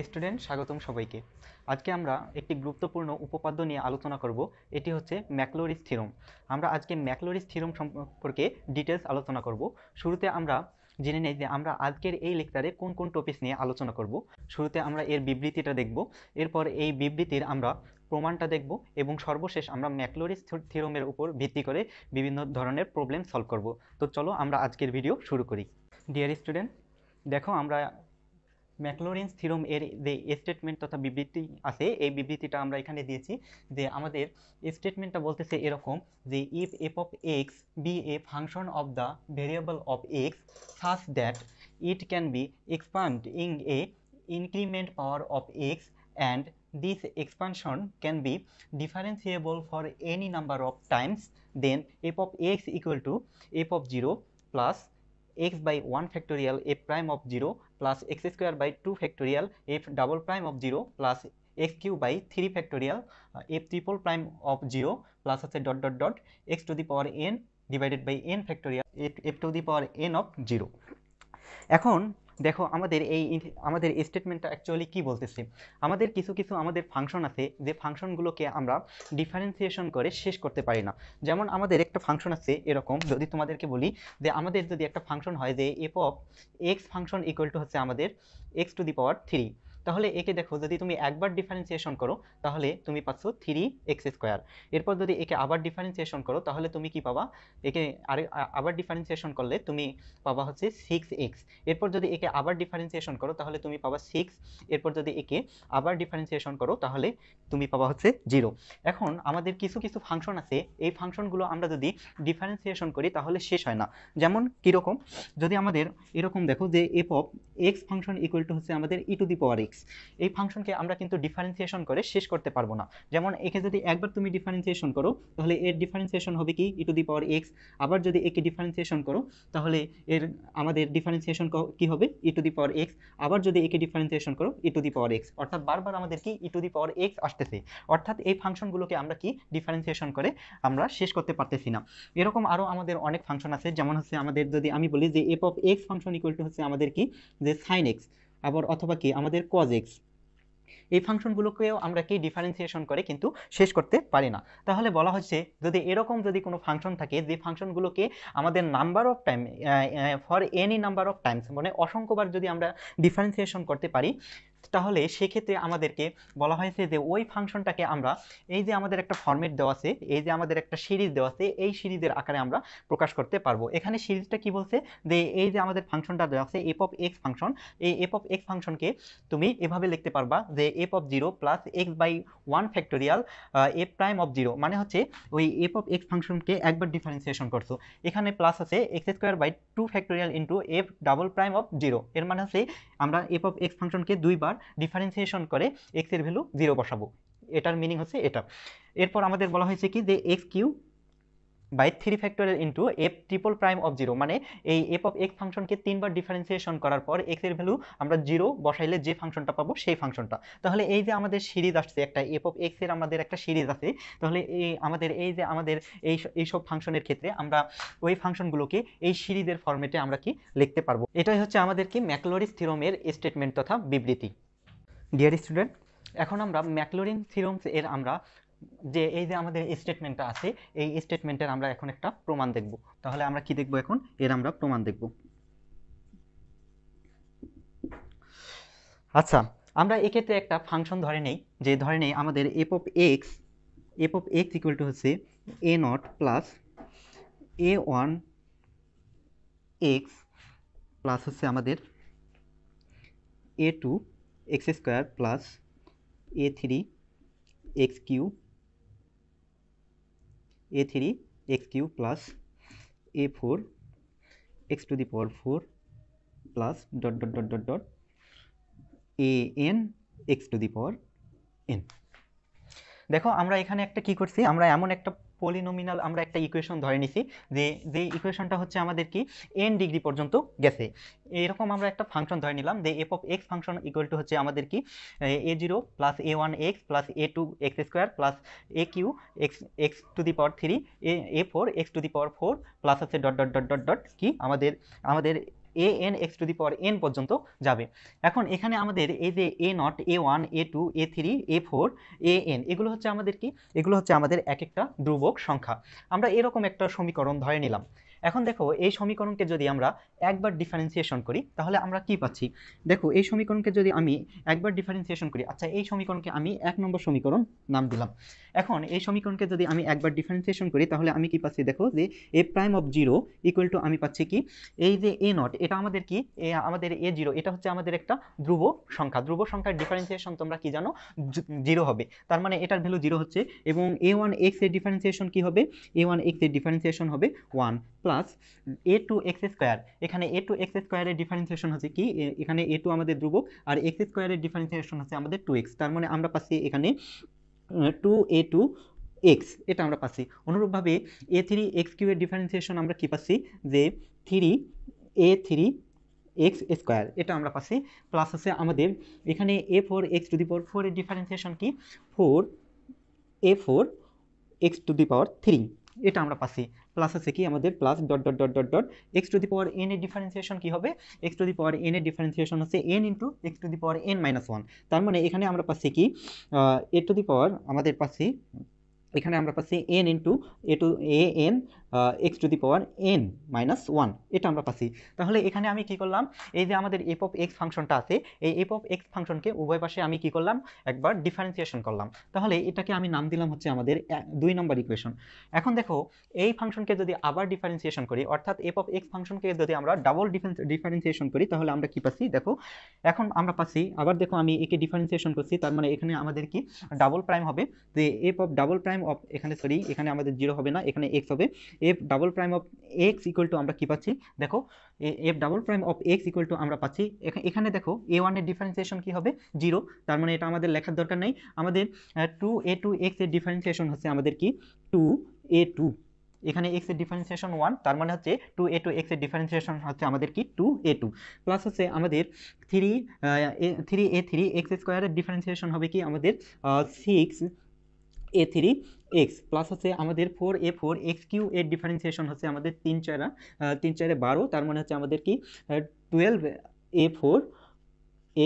dear student স্বাগতম সবাইকে আজকে আমরা একটি গুরুত্বপূর্ণ উপপাদ্য নিয়ে আলোচনা করব এটি হচ্ছে ম্যাকলোরিস থিরম আমরা আজকে ম্যাকলোরিস থিরম সম্পর্কে ডিটেলস আলোচনা করব শুরুতে আমরা জেনে নেই যে আমরা আজকের এই লেকচারে কোন কোন টপিক নিয়ে আলোচনা করব শুরুতে আমরা এর বিবৃতিটা দেখব এরপর এই বিবৃতির আমরা প্রমাণটা দেখব এবং সর্বশেষ আমরা ম্যাকলোরিস থিরমের উপর ভিত্তি করে বিভিন্ন ধরনের প্রবলেম সলভ করব তো চলো আমরা আজকের ভিডিও শুরু করি ডিয়ার স্টুডেন্ট দেখো আমরা ম্যাকলোরেন্স থিরম এর যে স্টেটমেন্ট তথা বিবৃতি আছে এই বিবৃতিটা আমরা এখানে দিয়েছি যে আমাদের স্টেটমেন্টটা বলতেছে এরকম যে if F of X be a function of the variable of X such that it can be expand in a increment power of X and this expansion can be differentiable for any number of times then f of x equal to f of zero plus x by 1 factorial f prime of 0 plus x square by 2 factorial f double prime of 0 plus x cube by 3 factorial uh, f triple prime of 0 plus হচ্ছে dot dot dot x to the power n divided by n factorial f, f to the power n of 0 এখন দেখো আমাদের এই আমাদের স্টেটমেন্টটা actually কি বলতেছে আমাদের কিছু কিছু আমাদের ফাংশন আছে যে ফাংশনগুলোকে আমরা ডিফারেন্সিয়েশন করে শেষ করতে পারি না যেমন আমাদের একটা ফাংশন আছে এরকম যদি তোমাদেরকে বলি যে আমাদের যদি একটা ফাংশন হয় যে F of x function equal to হচ্ছে আমাদের X to the power three তাহলে একে দেখো যদি তুমি একবার ডিফারেন্সিয়েশন করো তাহলে তুমি পাচ্ছ থ্রি এক্স স্কোয়ার এরপর যদি একে আবার ডিফারেন্সিয়েশন করো তাহলে তুমি কি পাবা একে আরে আবার ডিফারেন্সিয়েশন করলে তুমি পাবা হচ্ছে সিক্স এক্স এরপর যদি একে আবার ডিফারেন্সিয়েশন করো তাহলে তুমি পাবা সিক্স এরপর যদি একে আবার ডিফারেন্সিয়েশন করো তাহলে তুমি পাবা হচ্ছে জিরো এখন আমাদের কিছু কিছু ফাংশন আছে এই ফাংশনগুলো আমরা যদি ডিফারেন্সিয়েশন করি তাহলে শেষ হয় না যেমন কীরকম যদি আমাদের এরকম দেখো যে f of x function equal to হচ্ছে আমাদের e to the power x এই ফাংশনকে আমরা কিন্তু ডিফারেন্সিয়েশন করে শেষ করতে পারবো না যেমন একে যদি একবার তুমি ডিফারেন্সিয়েশন করো তাহলে এর ডিফারেন্সিয়েশন হবে কি ই টু দি পাওয়ার এক্স আবার যদি একে ডিফারেন্সিয়েশন করো তাহলে এর আমাদের ডিফারেন্সিয়েশন কি হবে ই টু দি পাওয়ার এক্স আবার যদি একে ডিফারেন্সিয়েশন করো ই টু দি পাওয়ার এক্স অর্থাৎ বারবার আমাদের কি ই টু দি পাওয়ার এক্স আসতেছে অর্থাৎ এই ফাংশনগুলোকে আমরা কি ডিফারেন্সিয়েশন করে আমরা শেষ করতে পারতেছি না এরকম আরও আমাদের অনেক ফাংশন আছে যেমন হচ্ছে আমাদের যদি আমি বলি যে F of x function equal to হচ্ছে আমাদের কি যে সাইন এক্স আবার অথবা কি আমাদের কজ এক্স এই ফাংশনগুলোকেও আমরা কি ডিফারেন্সিয়েশন করে কিন্তু শেষ করতে পারি না তাহলে বলা হচ্ছে যদি এরকম যদি কোনো ফাংশন থাকে যে ফাংশনগুলোকে আমাদের number of time for any number of times মানে অসংখ্যবার যদি আমরা ডিফারেন্সিয়েশন করতে পারি তাহলে সেক্ষেত্রে আমাদেরকে বলা হয়েছে যে ওই ফাংশনটাকে আমরা এই যে আমাদের একটা ফর্মেট দেওয়া আছে এই যে আমাদের একটা সিরিজ দেওয়া আছে এই সিরিজের আকারে আমরা প্রকাশ করতে পারবো এখানে সিরিজটা কি বলছে যে এই যে আমাদের ফাংশনটা দেওয়া আছে এফ অফ এক্স ফাংশন এই এফ অফ এক্স ফাংশনকে তুমি এভাবে লিখতে পারবা যে F of zero plus x by one factorial f prime of zero মানে হচ্ছে ওই এফ অফ এক্স ফাংশনকে একবার ডিফারেন্সিয়েশন করছো এখানে প্লাস আছে x square by two factorial into f double prime of zero এর মানে হচ্ছে আমরা এফ অফ এক্স ফাংশনকে দুইবার বার ডিফারেন্সিয়েশন করে এর ভ্যালু জিরো বসাবো এটার মিনিং হচ্ছে এটা এরপর আমাদের বলা হয়েছে কি যে x cube by three factorial into f triple prime of zero মানে এই এফ অফ এক্স ফাংশনকে তিনবার ডিফারেন্সিয়েশন করার পর এক্স এর ভ্যালু আমরা জিরো বসাইলে যে ফাংশনটা পাবো সেই ফাংশনটা তাহলে এই যে আমাদের সিরিজ আসছে একটা এফ অফ এক্স এর আমাদের একটা সিরিজ আছে তাহলে এই আমাদের এই যে আমাদের এই এইসব ফাংশনের ক্ষেত্রে আমরা ওই ফাংশনগুলোকে এই সিরিজের ফর্মেটে আমরা কি লিখতে পারবো এটাই হচ্ছে আমাদের কি ম্যাকলোরিস থিরোমের স্টেটমেন্ট তথা বিবৃতি ডিয়ার স্টুডেন্ট এখন আমরা ম্যাকলোরিন থিরোমস এর আমরা যে এই যে আমাদের স্টেটমেন্টটা আছে এই স্টেটমেন্টের আমরা এখন একটা প্রমাণ দেখব তাহলে আমরা কি দেখব এখন এর আমরা প্রমাণ দেখব আচ্ছা আমরা এক্ষেত্রে একটা ফাংশন ধরে নেই যে ধরে নেই আমাদের f of x f of x equal to হচ্ছে a nought plus a one x plus হচ্ছে আমাদের a two x square plus a three x cube a three x cube plus a four x to the power four plus dot dot dot dot dot a n x to the power n দেখো আমরা এখানে একটা কি করছি আমরা এমন একটা পলিনোমিনাল আমরা একটা ইকুয়েশন ধরে নিছি যে যে ইকুয়েশনটা হচ্ছে আমাদের কি এন ডিগ্রি পর্যন্ত গেছে এরকম আমরা একটা ফাংশন ধরে নিলাম যে F of x function equal to হচ্ছে আমাদের কি a zero plus a one x plus a two x square plus a cube x x to the power three a a four x to the power four plus হচ্ছে dot dot dot dot dot কি আমাদের আমাদের a n x to the power n পর্যন্ত যাবে এখন এখানে আমাদের এই যে a nought a one a two a three a four a n এগুলো হচ্ছে আমাদের কি এগুলো হচ্ছে আমাদের এক একটা ধ্রুবক সংখ্যা আমরা এরকম একটা সমীকরণ ধরে নিলাম এখন দেখো এই সমীকরণকে যদি আমরা একবার ডিফারেন্সিয়েশন করি তাহলে আমরা কি পাচ্ছি দেখো এই সমীকরণকে যদি আমি একবার ডিফারেন্সিয়েশন করি আচ্ছা এই সমীকরণকে আমি এক নম্বর সমীকরণ নাম দিলাম এখন এই সমীকরণকে যদি আমি একবার ডিফারেন্সিয়েশন করি তাহলে আমি কি পাচ্ছি দেখো যে a prime of zero equal to আমি পাচ্ছি কি এই যে এ নট এটা আমাদের কি আমাদের এ জিরো এটা হচ্ছে আমাদের একটা ধ্রুব সংখ্যা ধ্রুব সংখ্যার ডিফারেন্সিয়েশন তোমরা কি জানো জিরো হবে তার মানে এটার ভ্যালু জিরো হচ্ছে এবং এ ওয়ান এক্স এর ডিফারেন্সিয়েশন কি হবে এ ওয়ান এক্স এর ডিফারেন্সিয়েশন হবে one plus a two x square এখানে এ টু এক্স স্কোয়ারের ডিফারেন্সিয়েশন হচ্ছে কি এখানে এ টু আমাদের ধ্রুবক আর এক্স স্কোয়ারের ডিফারেন্সিয়েশন হচ্ছে আমাদের টু এক্স তার মানে আমরা পাচ্ছি এখানে টু এ টু এক্স এটা আমরা পাচ্ছি অনুরূপভাবে এ থ্রি এক্স কিউ এর ডিফারেন্সিয়েশন আমরা কী পাচ্ছি যে three a three x square এটা আমরা পাচ্ছি প্লাস হচ্ছে আমাদের এখানে a four x to the power four ফোরের ডিফারেন্সিয়েশন কি four a four x to the power three এটা আমরা পাচ্ছি প্লাস আছে কি আমাদের plus dot dot dot dot dot x to the power n এর ডিফারেন্সিয়েশন কী হবে x to the power n এর ডিফারেন্সিয়েশন হচ্ছে n into x to the power n minus one তার মানে এখানে আমরা পাচ্ছি কি এ টু দি পাওয়ার আমাদের পাচ্ছি এখানে আমরা পাচ্ছি n into a two a n x to the power n minus one এটা আমরা পাচ্ছি তাহলে এখানে আমি কি করলাম এই যে আমাদের এপ অফ এক্স ফাংশনটা আছে এই এপ অফ এক্স ফাংশনকে উভয় পাশে আমি কি করলাম একবার ডিফারেন্সিয়েশন করলাম তাহলে এটাকে আমি নাম দিলাম হচ্ছে আমাদের দুই নম্বর ইকুয়েশন এখন দেখো এই ফাংশনকে যদি আবার ডিফারেন্সিয়েশন করি অর্থাৎ এপ অফ এক্স ফাংশনকে যদি আমরা ডাবল ডিফারেন্সিয়েশন করি তাহলে আমরা কি পাচ্ছি দেখো এখন আমরা পাচ্ছি আবার দেখো আমি একে ডিফারেন্সিয়েশন করছি তার মানে এখানে আমাদের কি ডাবল প্রাইম হবে যে f of double prime of এখানে সরি এখানে আমাদের জিরো হবে না এখানে এক্স হবে f double prime of x equal to আমরা কী পাচ্ছি দেখো f double prime of x equal to আমরা পাচ্ছি এখানে দেখো এ ওয়ানের ডিফারেন্সিয়েশন কী হবে জিরো তার মানে এটা আমাদের লেখার দরকার নেই আমাদের টু এ টু এক্স এর ডিফারেন্সিয়েশন হচ্ছে আমাদের কি টু এ টু এখানে এক্স এর ডিফারেন্সিয়েশন ওয়ান তার মানে হচ্ছে টু এ টু এক্স এর ডিফারেন্সিয়েশন হচ্ছে আমাদের কি টু এ টু প্লাস হচ্ছে আমাদের three three a three x স্কোয়ারের ডিফারেন্সিয়েশন হবে কি আমাদের six a three x plus হচ্ছে আমাদের four a four x cube এর ডিফারেন্সিয়েশন হচ্ছে আমাদের তিন চারা তিন চারে বারো তার মানে হচ্ছে আমাদের কি twelve a four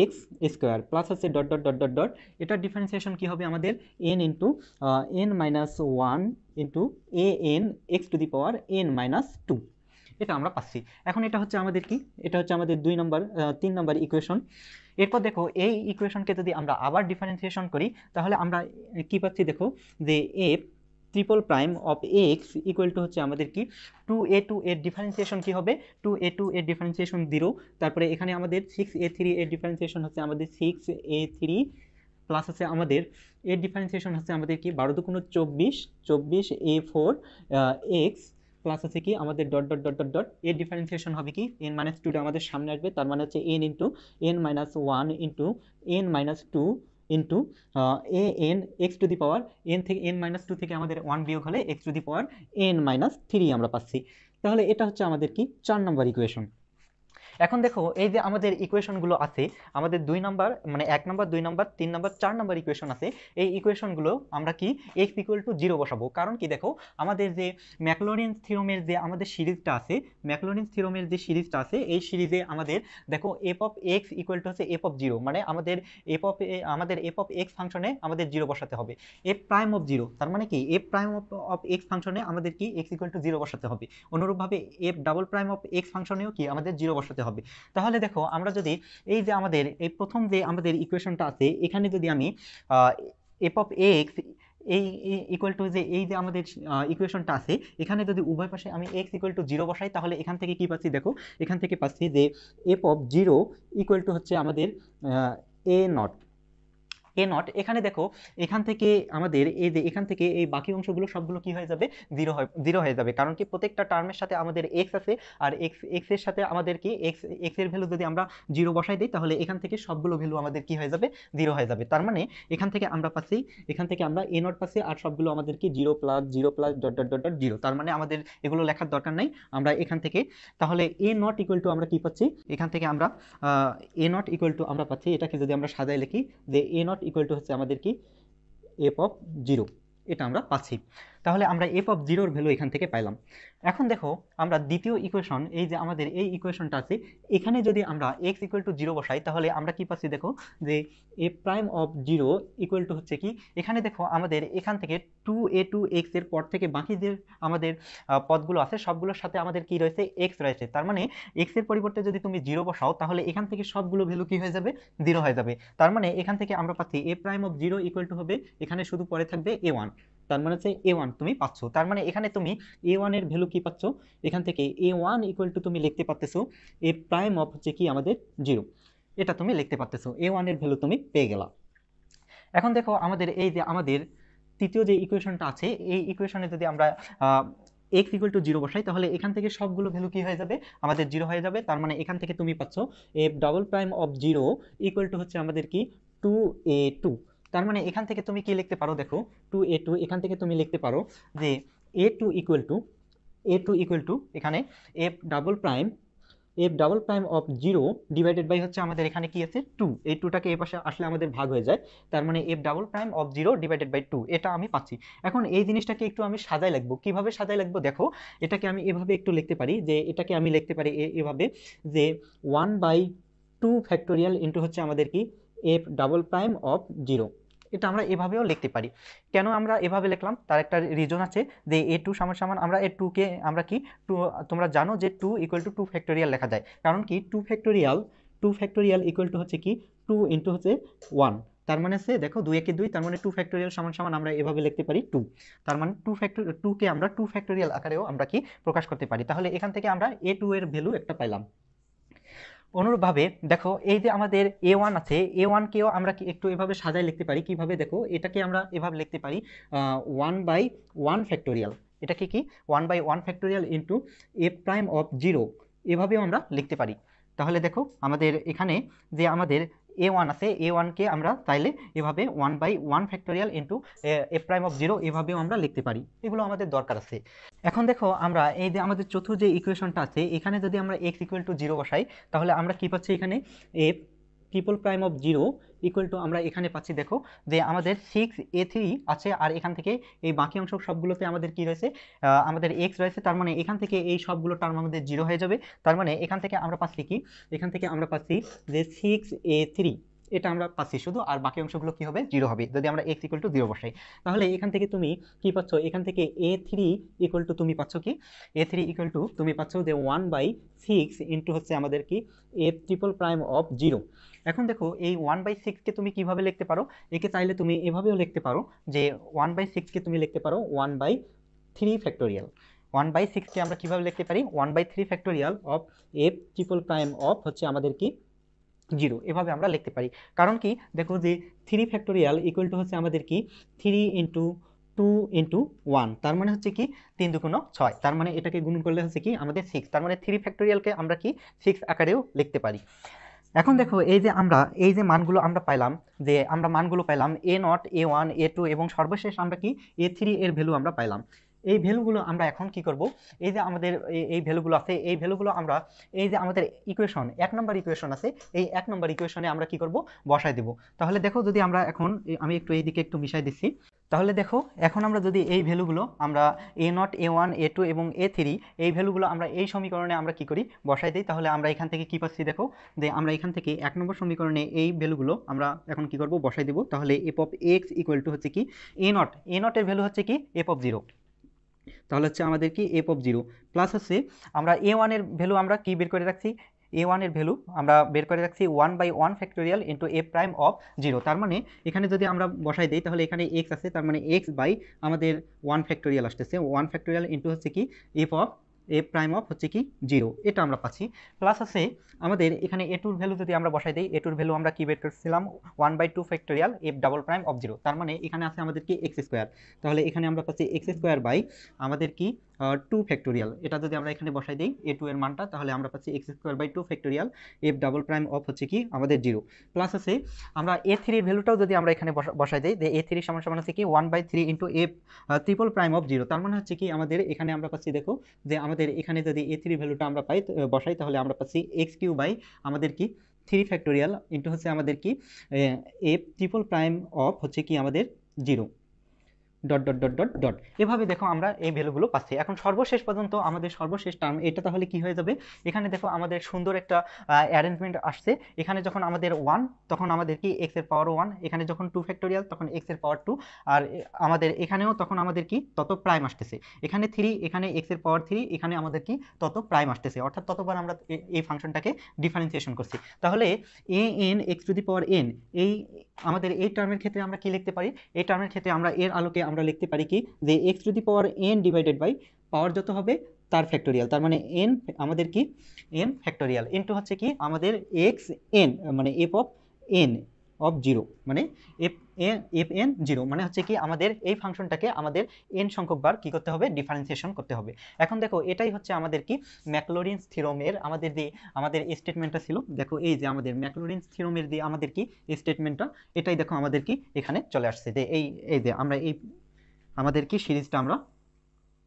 x square plus হচ্ছে dot dot dot dot dot এটার ডিফারেন্সিয়েশন কী হবে আমাদের n into n minus one into a n x to the power n minus two এটা আমরা পাচ্ছি এখন এটা হচ্ছে আমাদের কি এটা হচ্ছে আমাদের দুই নম্বর তিন নম্বর ইকুয়েশন এরপর দেখো এই ইকুয়েশনকে যদি আমরা আবার ডিফারেন্সিয়েশন করি তাহলে আমরা কি পাচ্ছি দেখো যে f triple prime of x equal to হচ্ছে আমাদের কি টু এ টু এর ডিফারেন্সিয়েশন কী হবে টু এ টু এর ডিফারেন্সিয়েশন জিরো তারপরে এখানে আমাদের সিক্স এ থ্রি এর ডিফারেন্সিয়েশন হচ্ছে আমাদের সিক্স এ থ্রি প্লাস হচ্ছে আমাদের এর ডিফারেন্সিয়েশন হচ্ছে আমাদের কি বারো দুগুণ চব্বিশ চব্বিশ এ ফোর এক্স প্লাস আছে কি আমাদের dot dot dot dot dot a differentiation হবে কি এন মাইনাস টুটা আমাদের সামনে আসবে তার মানে হচ্ছে n into n minus one into n minus two into a n x to the power n থেকে এন মাইনাস টু থেকে আমাদের ওয়ান বিয়োগ হলে x to the power n minus three আমরা পাচ্ছি তাহলে এটা হচ্ছে আমাদের কি চার নম্বর ইকুয়েশন এখন দেখো এই যে আমাদের ইকুয়েশনগুলো আছে আমাদের দুই নাম্বার মানে এক নাম্বার দুই নাম্বার তিন নাম্বার চার নাম্বার ইকুয়েশন আছে এই ইকুয়েশনগুলো আমরা কি এক্স ইকুয়াল টু জিরো বসাবো কারণ কি দেখো আমাদের যে ম্যাকলোরিন থিরোমের যে আমাদের সিরিজটা আছে ম্যাকলোরিন থিরোমের যে সিরিজটা আছে এই সিরিজে আমাদের দেখো f of x equal to হচ্ছে এফ অফ জিরো মানে আমাদের এফ অফ আমাদের এফ অফ এক্স ফাংশনে আমাদের জিরো বসাতে হবে এফ প্রাইম অফ জিরো তার মানে কি F prime of of x ফাংশনে আমাদের কি এক্স ইকুয়াল টু জিরো বসাতে হবে অনুরূপভাবে f double prime of x ফাংশনেও কি আমাদের জিরো বসাতে হবে তাহলে দেখো আমরা যদি এই যে আমাদের এই প্রথম যে আমাদের ইকুয়েশনটা আছে এখানে যদি আমি এফ অফ এক্স এই ইকুয়াল টু যে এই যে আমাদের ইকুয়েশনটা আছে এখানে যদি উভয় পাশে আমি এক্স ইকুয়াল টু জিরো বসাই তাহলে এখান থেকে কি পাচ্ছি দেখো এখান থেকে পাচ্ছি যে F of zero equal to হচ্ছে আমাদের এ নট এ নট এখানে দেখো এখান থেকে আমাদের এই যে এখান থেকে এই বাকি অংশগুলো সবগুলো কি হয়ে যাবে জিরো হয় জিরো হয়ে যাবে কারণ কি প্রত্যেকটা টার্মের সাথে আমাদের এক্স আছে আর এক্স এক্স এর সাথে আমাদের কি এক্স এক্স এর ভ্যালু যদি আমরা জিরো বসাই দিই তাহলে এখান থেকে সবগুলো ভ্যালু আমাদের কি হয়ে যাবে জিরো হয়ে যাবে তার মানে এখান থেকে আমরা পাচ্ছি এখান থেকে আমরা এ নট পাচ্ছি আর সবগুলো আমাদের কি zero plus zero plus dot dot dot dot zero তার মানে আমাদের এগুলো লেখার দরকার নাই আমরা এখান থেকে তাহলে এ নট ইকুয়াল টু আমরা কি পাচ্ছি এখান থেকে আমরা এ নট ইকুয়াল টু আমরা পাচ্ছি এটাকে যদি আমরা সাজায় লিখি যে এ নট ইকুয়াল টু হচ্ছে আমাদের কি এফ অফ জিরো এটা আমরা পাচ্ছি তাহলে আমরা এফ অফ জিরোর ভ্যালু এখান থেকে পাইলাম এখন দেখো আমরা দ্বিতীয় ইকুয়েশন এই যে আমাদের এই ইকুয়েশনটা আছে এখানে যদি আমরা এক্স ইকুয়াল টু জিরো বসাই তাহলে আমরা কি পাচ্ছি দেখো যে a prime of zero equal to হচ্ছে কি এখানে দেখো আমাদের এখান থেকে টু এ টু এক্সের পর থেকে বাকি যে আমাদের পদগুলো আছে সবগুলোর সাথে আমাদের কি রয়েছে এক্স রয়েছে তার মানে এক্সের পরিবর্তে যদি তুমি জিরো বসাও তাহলে এখান থেকে সবগুলো ভ্যালু কী হয়ে যাবে জিরো হয়ে যাবে তার মানে এখান থেকে আমরা পাচ্ছি a prime of zero equal to হবে এখানে শুধু পরে থাকবে এ ওয়ান তার মানে হচ্ছে এ ওয়ান তুমি পাচ্ছ তার মানে এখানে তুমি এ ওয়ানের ভ্যালু কি পাচ্ছ এখান থেকে এ ওয়ান ইকুয়াল টু তুমি লিখতে পারতেছো এ প্রাইম অফ হচ্ছে কি আমাদের জিরো এটা তুমি লিখতে পারতেছো এ ওয়ানের ভ্যালু তুমি পেয়ে গেলা এখন দেখো আমাদের এই যে আমাদের তৃতীয় যে ইকুয়েশনটা আছে এই ইকুয়েশনে যদি আমরা এক্স ইকুয়াল টু জিরো বসাই তাহলে এখান থেকে সবগুলো ভ্যালু কী হয়ে যাবে আমাদের জিরো হয়ে যাবে তার মানে এখান থেকে তুমি পাচ্ছ f double prime of zero equal to হচ্ছে আমাদের কি টু এ টু তার মানে এখান থেকে তুমি কি লিখতে পারো দেখো টু এ টু এখান থেকে তুমি লিখতে পারো যে a two equal to a two equal to এখানে f double prime f double prime of zero divided by হচ্ছে আমাদের এখানে কি আছে টু এই টুটাকে এ পাশে আসলে আমাদের ভাগ হয়ে যায় তার মানে f double prime of zero divided by two এটা আমি পাচ্ছি এখন এই জিনিসটাকে একটু আমি সাজায় লাগবো কীভাবে সাজায় লাগবো দেখো এটাকে আমি এভাবে একটু লিখতে পারি যে এটাকে আমি লিখতে পারি এভাবে যে one by two factorial into হচ্ছে আমাদের কি f double prime of zero এটা আমরা এভাবেও লিখতে পারি কেন আমরা এভাবে লিখলাম তার একটা রিজন আছে যে এ টু সমান সমান আমরা এ টুকে আমরা কি টু তোমরা জানো যে two equal to two factorial লেখা যায় কারণ কি two factorial two factorial equal to হচ্ছে কি টু ইন্টু হচ্ছে ওয়ান তার মানে সে দেখো দুই একে দুই তার মানে টু ফ্যাক্টোরিয়াল সমান সমান আমরা এভাবে লিখতে পারি টু তার মানে টু ফ্যাক্টর টুকে আমরা টু ফ্যাক্টোরিয়াল আকারেও আমরা কি প্রকাশ করতে পারি তাহলে এখান থেকে আমরা এ টু এর ভ্যালু একটা পাইলাম অনুরূপভাবে দেখো এই যে আমাদের এ ওয়ান আছে এ ওয়ানকেও আমরা একটু এভাবে সাজায় লিখতে পারি কিভাবে দেখো এটাকে আমরা এভাবে লিখতে পারি ওয়ান বাই ওয়ান ফ্যাক্টোরিয়াল এটাকে কি one by one factorial into a prime of zero এভাবেও আমরা লিখতে পারি তাহলে দেখো আমাদের এখানে যে আমাদের এ ওয়ান আছে এ ওয়ানকে আমরা তাইলে এভাবে one by one factorial into a prime of zero এভাবেও আমরা লিখতে পারি এগুলো আমাদের দরকার আছে এখন দেখো আমরা এই যে আমাদের চতুর্থ যে ইকুয়েশনটা আছে এখানে যদি আমরা এক্স ইকুয়াল টু জিরো বসাই তাহলে আমরা কী পাচ্ছি এখানে F triple prime of zero equal to আমরা এখানে পাচ্ছি দেখো যে আমাদের সিক্স এ থ্রি আছে আর এখান থেকে এই বাকি অংশ সবগুলোতে আমাদের কি রয়েছে আমাদের এক্স রয়েছে তার মানে এখান থেকে এই সবগুলো টার্ম আমাদের জিরো হয়ে যাবে তার মানে এখান থেকে আমরা পাচ্ছি কি এখান থেকে আমরা পাচ্ছি যে সিক্স এ থ্রি এটা আমরা পাচ্ছি শুধু আর বাকি অংশগুলো কি হবে জিরো হবে যদি আমরা এক্স ইকুয়াল টু জিরো বসাই তাহলে এখান থেকে তুমি কি পাচ্ছ এখান থেকে এ থ্রি ইকুয়াল টু তুমি পাচ্ছ কি এ থ্রি ইকুয়াল টু তুমি পাচ্ছ যে ওয়ান বাই সিক্স ইন্টু হচ্ছে আমাদের কি a triple prime of zero এখন দেখো এই ওয়ান বাই সিক্সকে তুমি কিভাবে লিখতে পারো একে চাইলে তুমি এভাবেও লিখতে পারো যে ওয়ান বাই সিক্সকে তুমি লিখতে পারো one by three factorial one by সিক্সকে আমরা কীভাবে লিখতে পারি one by three factorial of f triple prime of হচ্ছে আমাদের কি জিরো এভাবে আমরা লিখতে পারি কারণ কি দেখো যে থ্রি ফ্যাক্টোরিয়াল ইকুয়াল টু হচ্ছে আমাদের কি three into two into one তার মানে হচ্ছে কি তিন দুগুণ ছয় তার মানে এটাকে গুণ করলে হচ্ছে কি আমাদের সিক্স তার মানে থ্রি ফ্যাক্টোরিয়ালকে আমরা কি সিক্স আকারেও লিখতে পারি এখন দেখো এই যে আমরা এই যে মানগুলো আমরা পাইলাম যে আমরা মানগুলো পাইলাম a nought a one a two এবং সর্বশেষ আমরা কি এ থ্রি এর ভ্যালু আমরা পাইলাম এই ভ্যালুগুলো আমরা এখন কি করব এই যে আমাদের এই ভ্যালুগুলো আছে এই ভ্যালুগুলো আমরা এই যে আমাদের ইকুয়েশন এক নম্বর ইকুয়েশন আছে এই এক নম্বর ইকুয়েশনে আমরা কি করব বসায় দেব তাহলে দেখো যদি আমরা এখন আমি একটু এইদিকে একটু মিশাই দিচ্ছি তাহলে দেখো এখন আমরা যদি এই ভ্যালুগুলো আমরা a nought a one a two এবং এ থ্রি এই ভ্যালুগুলো আমরা এই সমীকরণে আমরা কি করি বসাই দিই তাহলে আমরা এখান থেকে কি পাচ্ছি দেখো যে আমরা এখান থেকে এক নম্বর সমীকরণে এই ভ্যালুগুলো আমরা এখন কি করব বসাই দেব তাহলে a of x equal to হচ্ছে কি এ নট এ নটের ভ্যালু হচ্ছে কি এ অফ জিরো তাহলে হচ্ছে আমাদের কি এ অফ জিরো প্লাস হচ্ছে আমরা এ ওয়ানের ভ্যালু আমরা কি বের করে রাখছি এ ওয়ানের ভ্যালু আমরা বের করে রাখছি one by one factorial into a prime of zero তার মানে এখানে যদি আমরা বসাই দিই তাহলে এখানে এক্স আছে তার মানে এক্স বাই আমাদের ওয়ান ফ্যাক্টোরিয়াল আসতেছে ওয়ান ফ্যাক্টোরিয়াল ইন্টু হচ্ছে কি f of a prime of হচ্ছে কি জিরো এটা আমরা পাচ্ছি প্লাস আছে আমাদের এখানে এ টুর ভ্যালু যদি আমরা বসাই দিই এ টুর ভ্যালু আমরা কি বের করছিলাম one by two factorial f double prime of zero তার মানে এখানে আছে আমাদের কি এক্স স্কোয়ার তাহলে এখানে আমরা পাচ্ছি এক্স স্কোয়ার বাই আমাদের কি টু ফ্যাক্টোরিয়াল এটা যদি আমরা এখানে বসাই দিই এ টু এর মানটা তাহলে আমরা পাচ্ছি x square by two factorial f double prime of হচ্ছে কি আমাদের জিরো প্লাস আছে আমরা এ থ্রির ভ্যালুটাও যদি আমরা এখানে বসাই দিই এ থ্রি সমান সমান হচ্ছে কি one by three into f triple prime of zero তার মানে হচ্ছে কি আমাদের এখানে আমরা পাচ্ছি দেখো যে আমাদের এখানে যদি এ থ্রি ভ্যালুটা আমরা পাই বসাই তাহলে আমরা পাচ্ছি এক্স কিউ বাই আমাদের কি থ্রি ফ্যাক্টোরিয়াল ইন্টু হচ্ছে আমাদের কি এফ ট্রিপল প্রাইম অফ হচ্ছে কি আমাদের zero dot dot dot dot dot এভাবে দেখো আমরা এই ভ্যালুগুলো পাচ্ছি এখন সর্বশেষ পর্যন্ত আমাদের সর্বশেষ টার্ম এটা তাহলে কি হয়ে যাবে এখানে দেখো আমাদের সুন্দর একটা অ্যারেঞ্জমেন্ট আসছে এখানে যখন আমাদের ওয়ান তখন আমাদের কি এক্স এর পাওয়ার ওয়ান এখানে যখন টু ফ্যাক্টোরিয়াল তখন এক্স এর পাওয়ার টু আর আমাদের এখানেও তখন আমাদের কি তত প্রাইম আসতেছে এখানে থ্রি এখানে এক্স এর পাওয়ার থ্রি এখানে আমাদের কি তত প্রাইম আসতেছে অর্থাৎ ততবার আমরা এই ফাংশনটাকে ডিফারেন্সিয়েশন করছি তাহলে a n x to the power n এই আমাদের এই টার্মের ক্ষেত্রে আমরা কি লিখতে পারি এই টার্মের ক্ষেত্রে আমরা এর আলোকে আমরা লিখতে পারি কি যে x to the power n divided by power যত হবে তার ফ্যাক্টোরিয়াল তার মানে এন আমাদের কি এন ফ্যাক্টোরিয়াল এন টু হচ্ছে কি আমাদের এক্স এন মানে F of n of zero মানে f n f n zero মানে হচ্ছে কি আমাদের এই ফাংশনটাকে আমাদের এন সংখ্যকবার কী করতে হবে ডিফারেন্সিয়েশন করতে হবে এখন দেখো এটাই হচ্ছে আমাদের কি ম্যাকলোরিন থিরোমের আমাদের যে আমাদের স্টেটমেন্টটা ছিল দেখো এই যে আমাদের ম্যাকলোরিন থিরোমের যে আমাদের কি স্টেটমেন্টটা এটাই দেখো আমাদের কি এখানে চলে আসছে যে এই এই যে আমরা এই আমাদের কি সিরিজটা আমরা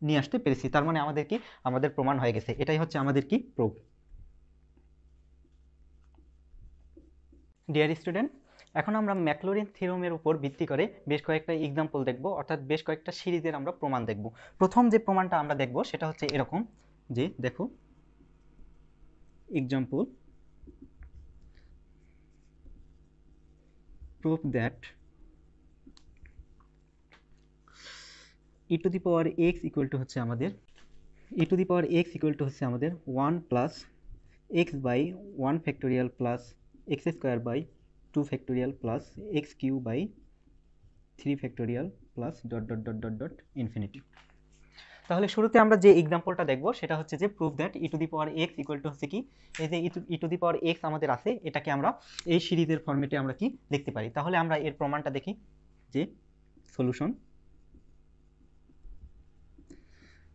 নিয়ে আসতে পেরেছি তার মানে আমাদের কি আমাদের প্রমাণ হয়ে গেছে এটাই হচ্ছে আমাদের কি প্রুফ ডিয়ার স্টুডেন্ট এখন আমরা ম্যাকলোরিন থিরোমের উপর ভিত্তি করে বেশ কয়েকটা এক্সাম্পল দেখব অর্থাৎ বেশ কয়েকটা সিরিজের আমরা প্রমাণ দেখব প্রথম যে প্রমাণটা আমরা দেখব সেটা হচ্ছে এরকম যে দেখো example proof that e to the power x equal to হচ্ছে আমাদের e to the power x equal to হচ্ছে আমাদের one plus x by one factorial plus x square by two factorial plus x cube by three factorial plus dot dot dot dot dot infinity তাহলে শুরুতে আমরা যে এক্সাম্পলটা দেখব সেটা হচ্ছে যে proof that e to the power x equal to হচ্ছে কি এই যে e to the power x আমাদের আছে এটাকে আমরা এই সিরিজের ফর্মেটে আমরা কি লিখতে পারি তাহলে আমরা এর প্রমাণটা দেখি যে সলিউশন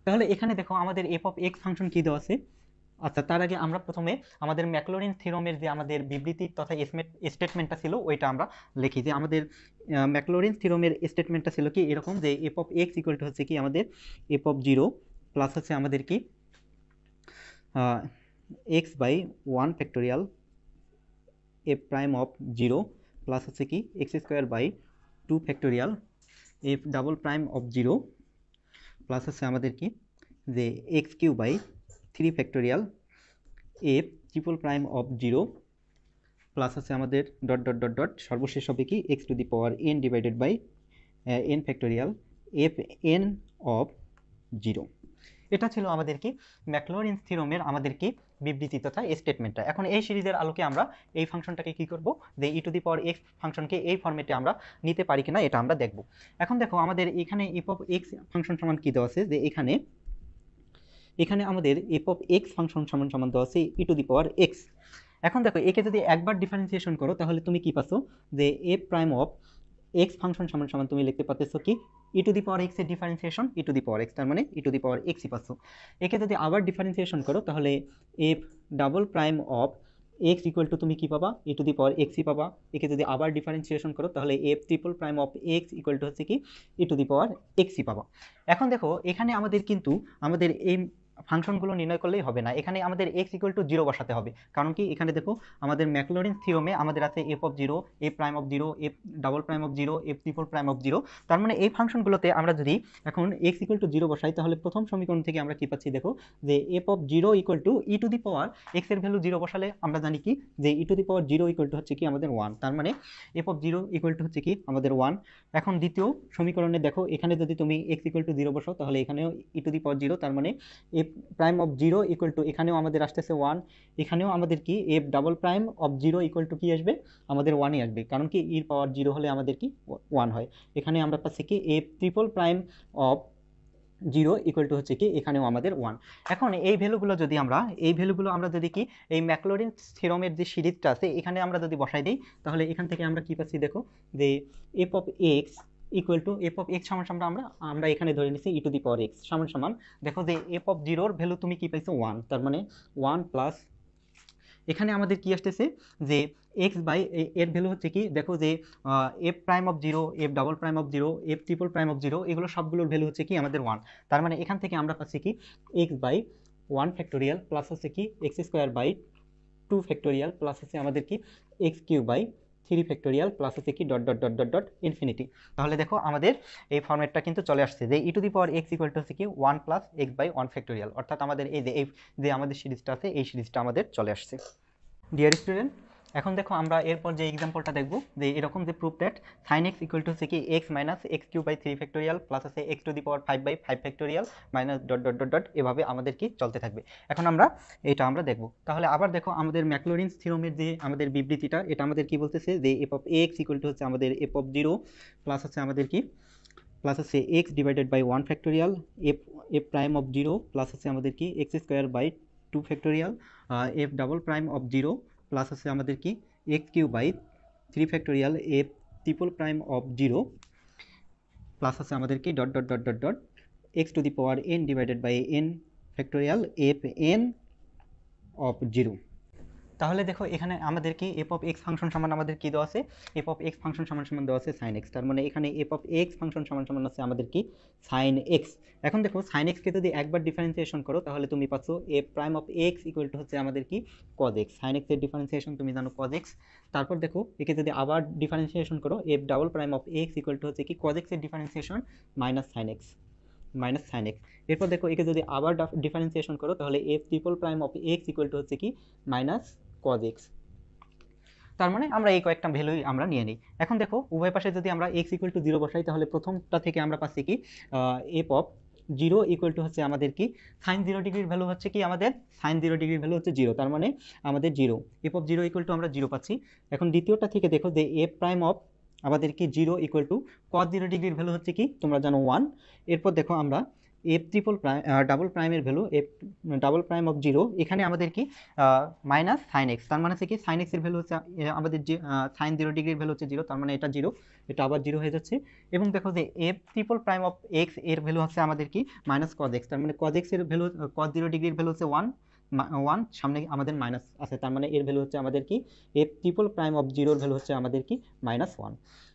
তাহলে এখানে দেখো আমাদের এফ অফ এক্স ফাংশন কী দেওয়া আছে আচ্ছা তার আগে আমরা প্রথমে আমাদের ম্যাকলোরিন থিরমের যে আমাদের বিবৃতি তথা স্টেটমেন্টটা ছিল ওইটা আমরা লিখি যে আমাদের ম্যাকলোরিন থিরমের স্টেটমেন্টটা ছিল কি এরকম যে F of x equal to হচ্ছে কি আমাদের এফ অফ জিরো প্লাস হচ্ছে আমাদের কি x by one factorial a prime of zero plus হচ্ছে কি x square by two factorial f double prime of zero plus আছে আমাদের কি যে x cube by three factorial f triple prime of zero plus আছে আমাদের dot dot dot dot সর্বশেষ হবে কি x to the power n divided by n factorial f n of zero এটা ছিল আমাদের কি ম্যাকলোরিন স্থিরমের আমাদের কি বিবৃতি তথা স্টেটমেন্টটা এখন এই সিরিজের আলোকে আমরা এই ফাংশনটাকে কি করব যে e to the power x ফাংশনকে এই ফর্মেটে আমরা নিতে পারি কিনা এটা আমরা দেখব এখন দেখো আমাদের এখানে ইপ অফ এক্স ফাংশন সমান কী দেওয়া আছে যে এখানে এখানে আমাদের ইপ অফ এক্স ফাংশন সমান সমান দেওয়া আছে ই টু দি পাওয়ার এক্স এখন দেখো একে যদি একবার ডিফারেন্সিয়েশন করো তাহলে তুমি কি পাচ্ছ যে a prime of x function সমান সমান তুমি লিখতে পারতেছো কি ই টু দি পাওয়ার এক্সের এর differentiation e to the power x তার মানে e ই টু দি পাওয়ার এক্সই পাচ্ছ একে যদি আবার ডিফারেন্সিয়েশন করো তাহলে F double prime of x equal to তুমি কী পাবা e ই টু দি পাওয়ার এক্সই পাবা একে যদি আবার ডিফারেন্সিয়েশন করো তাহলে f triple prime of x equal to হচ্ছে কি e ই টু দি পাওয়ার এক্সই পাবা এখন দেখো এখানে আমাদের কিন্তু আমাদের এই ফাংশনগুলো নির্ণয় করলেই হবে না এখানে আমাদের এক্স ইকুয়াল টু জিরো বসাতে হবে কারণ কি এখানে দেখো আমাদের ম্যাকলোরিন থিওমে আমাদের আছে f of zero a prime of zero f double prime of zero f triple prime of zero তার মানে এই ফাংশনগুলোতে আমরা যদি এখন এক্স ইকুয়াল টু জিরো বসাই তাহলে প্রথম সমীকরণ থেকে আমরা কী পাচ্ছি দেখো যে F of zero equal to e to the power এক্সের ভ্যালু জিরো বসালে আমরা জানি কি যে e to the power zero equal to হচ্ছে কি আমাদের ওয়ান তার মানে F of zero equal to হচ্ছে কি আমাদের ওয়ান এখন দ্বিতীয় সমীকরণে দেখো এখানে যদি তুমি এক্স ইকুয়াল টু জিরো বসো তাহলে এখানেও ই টু দি পাওয়ার জিরো তার মানে a f prime of zero equal to এখানেও আমাদের আসতেছে ওয়ান এখানেও আমাদের কি f double prime of zero equal to কী আসবে আমাদের ওয়ানই আসবে কারণ কি ইর পাওয়ার জিরো হলে আমাদের কি ওয়ান হয় এখানে আমরা পাচ্ছি কি f triple prime of zero equal to হচ্ছে কি এখানেও আমাদের ওয়ান এখন এই ভ্যালুগুলো যদি আমরা এই ভ্যালুগুলো আমরা যদি কি এই ম্যাকলোরিন থিরমের যে সিরিজটা আছে এখানে আমরা যদি বসাই দিই তাহলে এখান থেকে আমরা কি পাচ্ছি দেখো যে F of x equal to f of x সমান সমান আমরা আমরা এখানে ধরে নিচ্ছি ই টু দি পাওয়ার এক্স সমান সমান দেখো যে এফ অফ জিরোর ভ্যালু তুমি কী পাইছো ওয়ান তার মানে ওয়ান প্লাস এখানে আমাদের কি আসতেছে যে এক্স বাই এর ভ্যালু হচ্ছে কি দেখো যে f prime of zero f double prime of zero f triple prime of zero এগুলো সবগুলোর ভ্যালু হচ্ছে কি আমাদের ওয়ান তার মানে এখান থেকে আমরা পাচ্ছি কি x by one factorial plus হচ্ছে কি x square by two factorial plus হচ্ছে আমাদের কি x cube by three factorial plus হচ্ছে কি dot dot dot dot dot infinity তাহলে দেখো আমাদের এই ফর্মেটটা কিন্তু চলে আসছে যে e to the power x equal to হচ্ছে কি one plus x by one factorial অর্থাৎ আমাদের এই যে এই যে আমাদের সিরিজটা আছে এই সিরিজটা আমাদের চলে আসছে ডিয়ার স্টুডেন্ট এখন দেখো আমরা এরপর যে এক্সাম্পলটা দেখব যে এরকম যে proof that sine x equal to হচ্ছে কি x minus x cube by three factorial plus আছে x to the power five by five factorial minus dot dot dot dot এভাবে আমাদের কি চলতে থাকবে এখন আমরা এটা আমরা দেখব তাহলে আবার দেখো আমাদের ম্যাকলোরিন থিরোমের যে আমাদের বিবৃতিটা এটা আমাদের কি বলতেছে যে f of x equal to হচ্ছে আমাদের এপ অফ জিরো প্লাস আছে আমাদের কি প্লাস আছে x divided by one factorial f f prime of zero plus আছে আমাদের কি x square by two factorial f double prime of zero plus আছে আমাদের কি x cube by three factorial f triple prime of zero plus আছে আমাদের কি dot dot dot dot dot x to the power n divided by n factorial f n of zero তাহলে দেখো এখানে আমাদের কি এফ অফ এক্স ফাংশন সমান আমাদের কি দেওয়া আছে এফ অফ এক্স ফাংশন সমান সমান দেওয়া আছে সাইন এক্স তার মানে এখানে এফ অফ এক্স ফাংশন সমান সমান আছে আমাদের কি সাইন এক্স এখন দেখো সাইন এক্সকে যদি একবার ডিফারেন্সিয়েশন করো তাহলে তুমি পাচ্ছ a prime of x equal to হচ্ছে আমাদের কি কজ এক্স সাইন এক্সের ডিফারেন্সিয়েশন তুমি জানো কজ এক্স তারপর দেখো একে যদি আবার ডিফারেন্সিয়েশন করো f double prime of x equal to হচ্ছে কি কজ এক্সের differentiation minus sine x minus sine x এরপর দেখো একে যদি আবার ডিফারেন্সিয়েশন করো তাহলে f triple prime of x equal to হচ্ছে কি মাইনাস কদ এক্স তার মানে আমরা এই কয়েকটা ভ্যালুই আমরা নিয়ে নিই এখন দেখো উভয় পাশে যদি আমরা এক্স ইকুয়াল টু জিরো বসাই তাহলে প্রথমটা থেকে আমরা পাচ্ছি কি f of zero equal to হচ্ছে আমাদের কি সাইন জিরো ডিগ্রির ভ্যালু হচ্ছে কি আমাদের সাইন জিরো ডিগ্রির ভ্যালু হচ্ছে জিরো তার মানে আমাদের zero f of zero equal to আমরা জিরো পাচ্ছি এখন দ্বিতীয়টা থেকে দেখো যে এ প্রাইম অফ আমাদের কি জিরো ইকুয়াল টু কত জিরো ডিগ্রির ভ্যালু হচ্ছে কি তোমরা জানো ওয়ান এরপর দেখো আমরা এফ ট্রিপল প্রাইম ডাবল প্রাইমের value f double prime of zero এখানে আমাদের কি মাইনাস সাইন এক্স তার মানে হচ্ছে কি সাইন এক্সের ভ্যালু হচ্ছে আমাদের যে সাইন জিরো ডিগ্রির ভ্যালু হচ্ছে জিরো তার মানে এটা জিরো এটা আবার জিরো হয়ে যাচ্ছে এবং দেখো যে f triple prime of x এর ভ্যালু হচ্ছে আমাদের কি মাইনাস কজ এক্স তার মানে কজ এক্সের ভ্যালু কজ জিরো ডিগ্রির ভ্যালু হচ্ছে ওয়ান ওয়ান সামনে আমাদের মাইনাস আছে তার মানে এর ভ্যালু হচ্ছে আমাদের কি এ ট্রিপল প্রাইম অফ জিরোর ভ্যালু হচ্ছে আমাদের কি মাইনাস ওয়ান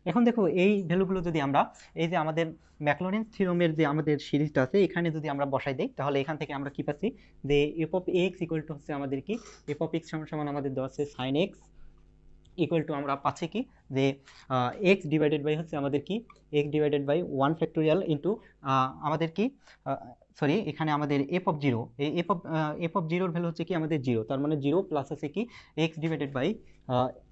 এখন দেখো এই ভ্যালুগুলো যদি আমরা এই যে আমাদের ম্যাকলোরিন থিরোমের যে আমাদের সিরিজটা আছে এখানে যদি আমরা বসাই দিই তাহলে এখান থেকে আমরা কি পাচ্ছি যে F of x equal to হচ্ছে আমাদের কি এফ অফ এক্স সমান সমান আমাদের দেওয়া আছে সাইন এক্স ইকুয়াল টু আমরা পাচ্ছি কি যে এক্স ডিভাইডেড বাই হচ্ছে আমাদের কি x divided by one factorial into আমাদের কি সরি এখানে আমাদের এফ অফ জিরো এই এফ অফ এফ অফ জিরোর ভ্যালু হচ্ছে কি আমাদের জিরো তার মানে জিরো প্লাস আছে কি x divided by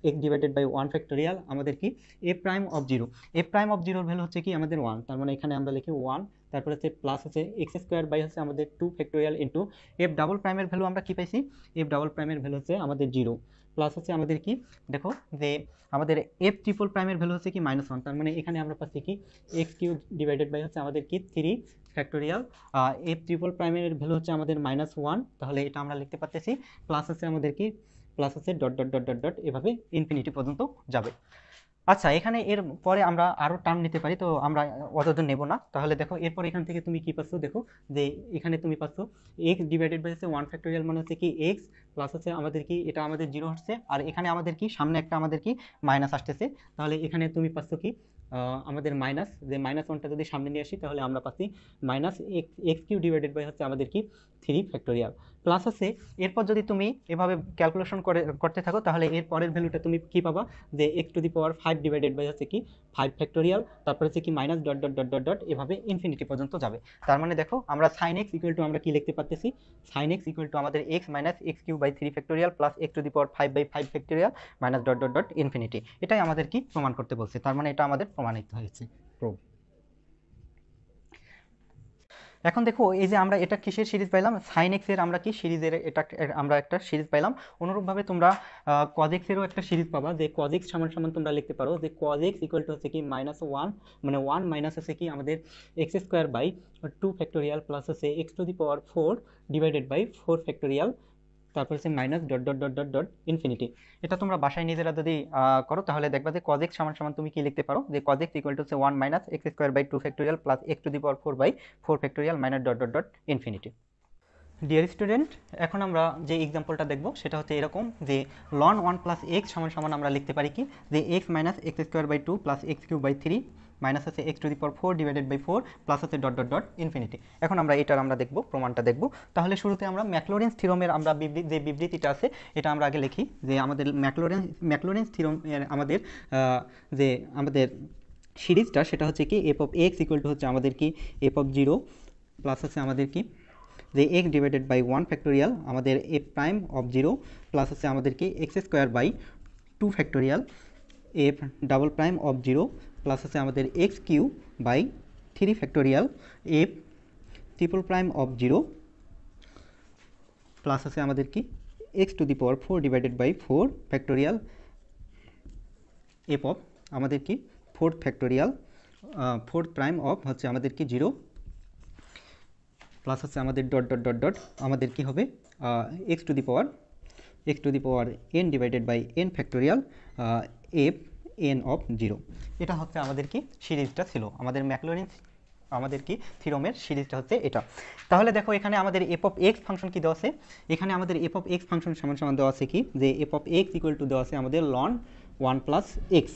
x divided by one factorial আমাদের কি a prime of zero a prime of জিরোর ভ্যালু হচ্ছে কি আমাদের ওয়ান তার মানে এখানে আমরা লিখি ওয়ান তারপরে হচ্ছে প্লাস হচ্ছে এক্স স্কোয়ার বাই হচ্ছে আমাদের two factorial into f double প্রাইমের ভ্যালু আমরা কী পাইছি এফ ডাবল প্রাইমের ভ্যালু হচ্ছে আমাদের জিরো প্লাস হচ্ছে আমাদের কি দেখো যে আমাদের এফ ট্রিপল প্রাইমের ভ্যালু হচ্ছে কি মাইনাস ওয়ান তার মানে এখানে আমরা পাচ্ছি কি এক্স কিউ ডিভাইডেড বাই হচ্ছে আমাদের কি থ্রি ফ্যাক্টোরিয়াল এফ ট্রিপল প্রাইমের ভ্যালু হচ্ছে আমাদের মাইনাস ওয়ান তাহলে এটা আমরা লিখতে পারতেছি প্লাস হচ্ছে আমাদের কি প্লাস হচ্ছে dot dot dot dot dot এভাবে ইনফিনিটি পর্যন্ত যাবে আচ্ছা এখানে এর পরে আমরা আরও টার্ম নিতে পারি তো আমরা অতদূর নেব না তাহলে দেখো এরপর এখান থেকে তুমি কি পাচ্ছ দেখো যে এখানে তুমি পাচ্ছ এক্স ডিভাইডেড বাই হচ্ছে ওয়ান ফ্যাক্টোরিয়াল মানে হচ্ছে কি এক্স প্লাস হচ্ছে আমাদের কি এটা আমাদের জিরো হচ্ছে আর এখানে আমাদের কি সামনে একটা আমাদের কি মাইনাস আসতেছে তাহলে এখানে তুমি পাচ্ছ কি আমাদের মাইনাস যে মাইনাস ওয়ানটা যদি সামনে নিয়ে আসি তাহলে আমরা পাচ্ছি minus x x cube divided by হচ্ছে আমাদের কি থ্রি ফ্যাক্টোরিয়াল প্লাস আছে এরপর যদি তুমি এভাবে ক্যালকুলেশন করে করতে থাকো তাহলে এর পরের ভ্যালুটা তুমি কী পাবা যে x to the power five divided by হচ্ছে কি ফাইভ ফ্যাক্টোরিয়াল তারপর হচ্ছে কি minus dot dot dot dot dot এভাবে ইনফিনিটি পর্যন্ত যাবে তার মানে দেখো আমরা সাইন এক্স ইকুয়াল টু আমরা কি লিখতে পারতেছি সাইন এক্স ইকুয়াল টু আমাদের x minus x cube by three factorial plus x to the power five by five factorial minus dot dot dot infinity এটাই আমাদের কি প্রমাণ করতে বলছে তার মানে এটা আমাদের প্রমাণিত হয়েছে প্রুভ এখন দেখো এই যে আমরা এটা কিসের সিরিজ পাইলাম সাইন এক্সের আমরা কি সিরিজের এটা আমরা একটা সিরিজ পাইলাম অনুরূপভাবে তোমরা কজেক্সেরও একটা সিরিজ পাবা যে কজেক্স সমান সমান তোমরা লিখতে পারো যে কজেক্স ইকুয়াল টু হচ্ছে কি মাইনাস ওয়ান মানে ওয়ান মাইনাস হচ্ছে কি আমাদের x square by two factorial plus হচ্ছে x to the power four divided by four factorial তারপর হচ্ছে minus dot dot dot dot dot infinity এটা তোমরা বাসায় নিজেরা যদি করো তাহলে দেখবা যে কজেক সমান সমান তুমি কি লিখতে পারো যে কজেক ইকুয়াল টু হচ্ছে one minus x square by two factorial plus x to the power four by four factorial minus dot dot dot infinity dear student এখন আমরা যে এক্সাম্পলটা দেখব সেটা হচ্ছে এরকম যে লন ওয়ান প্লাস এক্স সমান সমান আমরা লিখতে পারি কি যে x minus x square by two plus x cube by three minus আছে x to the power four divided by four plus হচ্ছে ডট ডট ডট ইনফিনিটি এখন আমরা এটার আমরা দেখব প্রমাণটা দেখব তাহলে শুরুতে আমরা ম্যাকলোরেন্স থিরমের আমরা বিবৃতি যে বিবৃতিটা আছে এটা আমরা আগে লিখি যে আমাদের ম্যাকলোরেন্স ম্যাকলোরেন্স থিরম আমাদের যে আমাদের সিরিজটা সেটা হচ্ছে কি f of x equal to হচ্ছে আমাদের কি এপ অফ জিরো প্লাস আছে আমাদের কি যে x divided by one factorial আমাদের a prime of zero plus আছে আমাদের কি x square by two factorial f double prime of zero plus আছে আমাদের x cube by three factorial f triple prime of zero plus আছে আমাদের কি x to the power four divided by four factorial f of আমাদের কি fourth factorial fourth prime of হচ্ছে আমাদের কি জিরো প্লাস আছে আমাদের ডট ডট ডট ডট আমাদের কি হবে x to the power x to the power n divided by n factorial f n of zero এটা হচ্ছে আমাদের কি সিরিজটা ছিল আমাদের ম্যাকলোরিন আমাদের কি থিরোমের সিরিজটা হচ্ছে এটা তাহলে দেখো এখানে আমাদের এফ অফ এক্স ফাংশন কি দেওয়া আছে এখানে আমাদের এফ অফ এক্স ফাংশন সমান সমান দেওয়া আছে কি যে F of x equal to দেওয়া আছে আমাদের লন ওয়ান প্লাস এক্স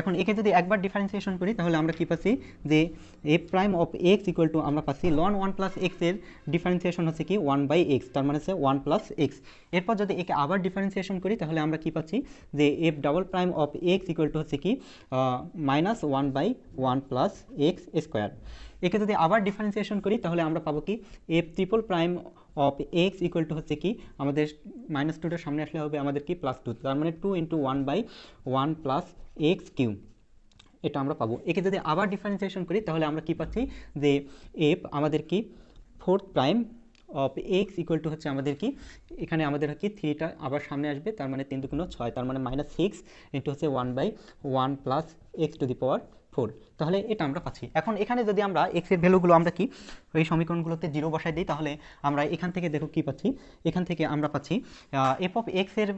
এখন একে যদি একবার ডিফারেন্সিয়েশন করি তাহলে আমরা কী পাচ্ছি যে a prime of x equal to আমরা পাচ্ছি লন ওয়ান প্লাস এক্সের ডিফারেন্সিয়েশন হচ্ছে কি ওয়ান বাই এক্স তার মানে হচ্ছে ওয়ান প্লাস এক্স এরপর যদি একে আবার ডিফারেন্সিয়েশন করি তাহলে আমরা কী পাচ্ছি যে f double prime of x equal to হচ্ছে কি minus one by one plus x square একে যদি আবার ডিফারেন্সিয়েশন করি তাহলে আমরা পাবো কি f triple prime of x equal to হচ্ছে কি আমাদের মাইনাস টুটার সামনে আসলে হবে আমাদের কি প্লাস টু তার মানে two into one by one plus x cube এটা আমরা পাবো একে যদি আবার ডিফারেন্সিয়েশন করি তাহলে আমরা কি পাচ্ছি যে এফ আমাদের কি fourth prime of x equal to হচ্ছে আমাদের কি এখানে আমাদের কি থ্রিটা আবার সামনে আসবে তার মানে তিন কোনো ছয় তার মানে মাইনাস সিক্স ইন্টু হচ্ছে one by one plus x to the power four তাহলে এটা আমরা পাচ্ছি এখন এখানে যদি আমরা এক্সের ভ্যালুগুলো আমরা কি এই সমীকরণগুলোতে জিরো বসাই দিই তাহলে আমরা এখান থেকে দেখো কি পাচ্ছি এখান থেকে আমরা পাচ্ছি এফ অফ এক্সের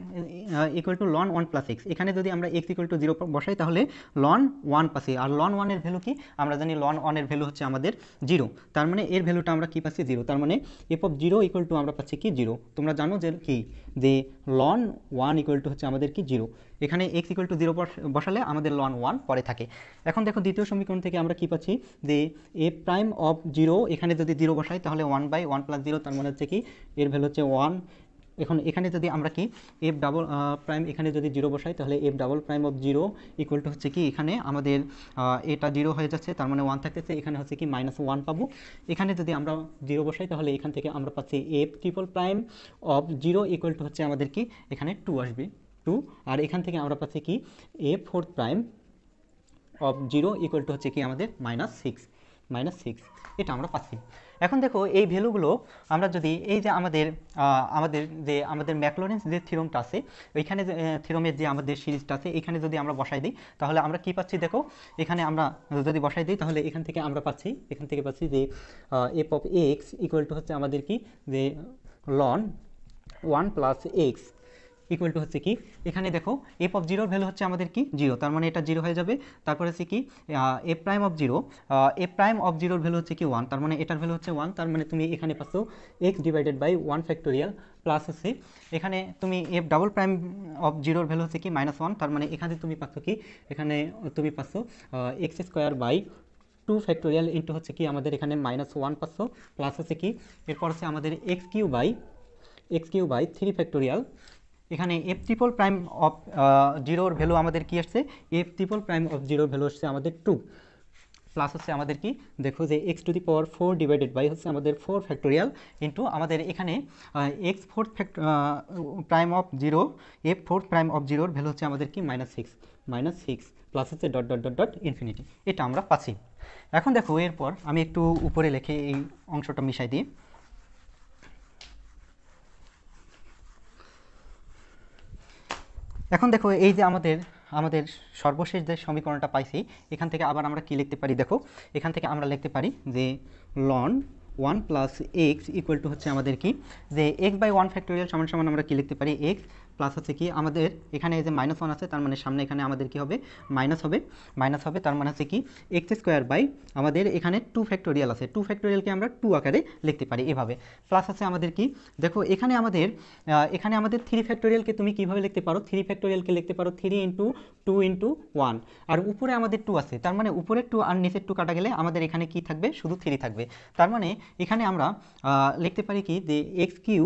equal to ln one plus x এখানে যদি আমরা এক্স ইকুয়াল টু জিরো বসাই তাহলে লন ওয়ান পাচ্ছি আর লন ওয়ানের ভ্যালু কি আমরা জানি লন ওয়ানের ভ্যালু হচ্ছে আমাদের জিরো তার মানে এর ভ্যালুটা আমরা কি পাচ্ছি জিরো তার মানে F of zero equal to আমরা পাচ্ছি কি জিরো তোমরা জানো যে কি যে লন ওয়ান ইকুয়াল টু হচ্ছে আমাদের কি জিরো এখানে এক্স ইকুয়াল টু জিরো বসালে আমাদের লন ওয়ান পরে থাকে এখন দেখো দ্বিতীয় সমীকরণ থেকে আমরা কি পাচ্ছি যে এ প্রাইম অফ জিরো এখানে যদি জিরো বসাই তাহলে one by one plus zero তার মানে হচ্ছে কি এর ভ্যালু হচ্ছে ওয়ান এখন এখানে যদি আমরা কি এফ ডাবল প্রাইম এখানে যদি জিরো বসাই তাহলে F double prime of zero equal to হচ্ছে কি এখানে আমাদের এটা জিরো হয়ে যাচ্ছে তার মানে ওয়ান থাকতেছে এখানে হচ্ছে কি মাইনাস ওয়ান পাবো এখানে যদি আমরা জিরো বসাই তাহলে এখান থেকে আমরা পাচ্ছি F triple prime of zero equal to হচ্ছে আমাদের কি এখানে টু আসবে টু আর এখান থেকে আমরা পাচ্ছি কি A four prime of zero equal to হচ্ছে কি আমাদের মাইনাস সিক্স মাইনাস সিক্স এটা আমরা পাচ্ছি এখন দেখো এই ভ্যালুগুলো আমরা যদি এই যে আমাদের আমাদের যে আমাদের ম্যাকলোরেন্স যে থিরমটা আছে ওইখানে থিরমের যে আমাদের সিরিজটা আছে এখানে যদি আমরা বসাই দিই তাহলে আমরা কি পাচ্ছি দেখো এখানে আমরা যদি বসাই দিই তাহলে এখান থেকে আমরা পাচ্ছি এখান থেকে পাচ্ছি যে F of x equal to হচ্ছে আমাদের কি যে ln one plus x equal to হচ্ছে কি এখানে দেখো এফ অফ জিরোর ভ্যালু হচ্ছে আমাদের কি জিরো তার মানে এটা জিরো হয়ে যাবে তারপরে হচ্ছে কি F prime of zero F prime of জিরোর ভ্যালু হচ্ছে কি ওয়ান তার মানে এটার ভ্যালু হচ্ছে ওয়ান তার মানে তুমি এখানে পাচ্ছ x divided by one factorial plus হচ্ছে এখানে তুমি এফ ডাবল প্রাইম অফ জিরোর ভ্যালু হচ্ছে কি মাইনাস ওয়ান তার মানে এখানে তুমি পাচ্ছ কি এখানে তুমি পাচ্ছ x square by two factorial into হচ্ছে কি আমাদের এখানে মাইনাস ওয়ান পাচ্ছ প্লাস হচ্ছে কি এরপর হচ্ছে আমাদের x cube by x cube by three factorial এখানে এফ ট্রিপল প্রাইম অফ জিরোর ভ্যালু আমাদের কি আসছে এফ ট্রিপল প্রাইম অফ জিরোর ভ্যালু আসছে আমাদের টু প্লাস হচ্ছে আমাদের কি দেখো যে x to the power four divided by হচ্ছে আমাদের ফোর ফ্যাক্টোরিয়াল ইন্টু আমাদের এখানে x fourth fact prime of zero F four prime of জিরোর ভ্যালু হচ্ছে আমাদের কি minus six minus six plus হচ্ছে dot dot dot dot infinity এটা আমরা পাচ্ছি এখন দেখো এরপর আমি একটু উপরে লেখে এই অংশটা মিশাই দিই এখন দেখো এই যে আমাদের আমাদের সর্বশেষ যে সমীকরণটা পাইছি এখান থেকে আবার আমরা কি লিখতে পারি দেখো এখান থেকে আমরা লিখতে পারি যে ln one plus x equal to হচ্ছে আমাদের কি যে এক্স বাই ওয়ান ফ্যাক্টোরিয়াল সমান সমান আমরা কি লিখতে পারি এক্স প্লাস হচ্ছে কি আমাদের এখানে যে মাইনাস ওয়ান আছে তার মানে সামনে এখানে আমাদের কি হবে মাইনাস হবে মাইনাস হবে তার মানে হচ্ছে কি এক্স স্কোয়ার বাই আমাদের এখানে টু ফ্যাক্টোরিয়াল আছে টু ফ্যাক্টোরিয়ালকে আমরা টু আকারে লিখতে পারি এভাবে প্লাস আছে আমাদের কি দেখো এখানে আমাদের এখানে আমাদের থ্রি ফ্যাক্টোরিয়ালকে তুমি কীভাবে লিখতে পারো থ্রি ফ্যাক্টোরিয়ালকে লিখতে পারো three into two into one আর উপরে আমাদের টু আছে তার মানে উপরে টু আর নিচের টু কাটা গেলে আমাদের এখানে কি থাকবে শুধু থ্রি থাকবে তার মানে এখানে আমরা লিখতে পারি কি যে x cube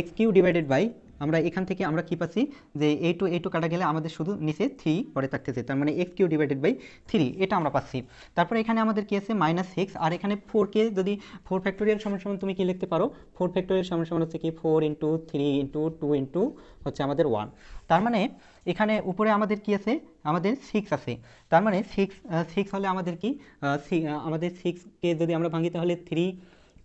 x cube divided by আমরা এখান থেকে আমরা কি পাচ্ছি যে এই টু এই টু কাটা গেলে আমাদের শুধু নিচে থ্রি পরে থাকতেছে তার মানে x cube divided by three এটা আমরা পাচ্ছি তারপরে এখানে আমাদের কি আছে মাইনাস সিক্স আর এখানে ফোরকে যদি ফোর ফ্যাক্টোরিয়াল সমান সমান তুমি কি লিখতে পারো ফোর ফ্যাক্টোরিয়াল সমান সমান হচ্ছে কি four into three into two into হচ্ছে আমাদের ওয়ান তার মানে এখানে উপরে আমাদের কি আছে আমাদের সিক্স আছে তার মানে সিক্স সিক্স হলে আমাদের কি আমাদের সিক্সকে যদি আমরা ভাঙি তাহলে three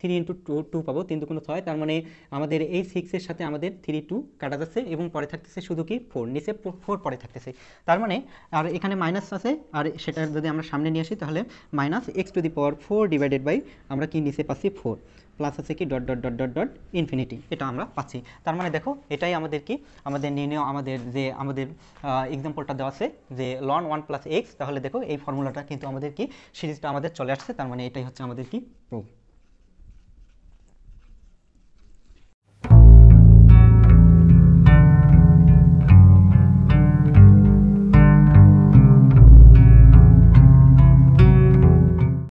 three into two two পাবো তিন দুগুণ ছয় তার মানে আমাদের এই সিক্সের সাথে আমাদের থ্রি টু কাটা যাচ্ছে এবং পরে থাকতেছে শুধু কি ফোর নিচে ফোর পরে থাকতেছে তার মানে আর এখানে মাইনাস আছে আর সেটা যদি আমরা সামনে নিয়ে আসি তাহলে minus x to the power four divided by আমরা কি নিচে পাচ্ছি ফোর প্লাস আছে কি dot dot dot dot dot infinity এটা আমরা পাচ্ছি তার মানে দেখো এটাই আমাদের কি আমাদের নির্ণয় আমাদের যে আমাদের এক্সাম্পলটা দেওয়া আছে যে লন ওয়ান প্লাস এক্স তাহলে দেখো এই ফর্মুলাটা কিন্তু আমাদের কি সিরিজটা আমাদের চলে আসছে তার মানে এটাই হচ্ছে আমাদের কি প্রুফ